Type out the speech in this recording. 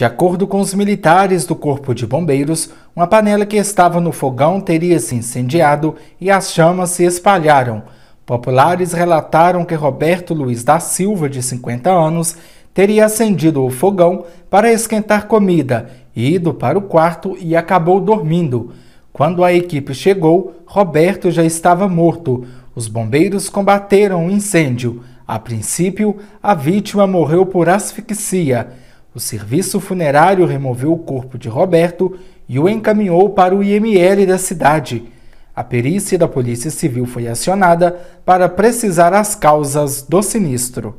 De acordo com os militares do Corpo de Bombeiros, uma panela que estava no fogão teria se incendiado e as chamas se espalharam. Populares relataram que Roberto Luiz da Silva, de 50 anos, teria acendido o fogão para esquentar comida, ido para o quarto e acabou dormindo. Quando a equipe chegou, Roberto já estava morto. Os bombeiros combateram o incêndio. A princípio, a vítima morreu por asfixia. O serviço funerário removeu o corpo de Roberto e o encaminhou para o IML da cidade. A perícia da Polícia Civil foi acionada para precisar as causas do sinistro.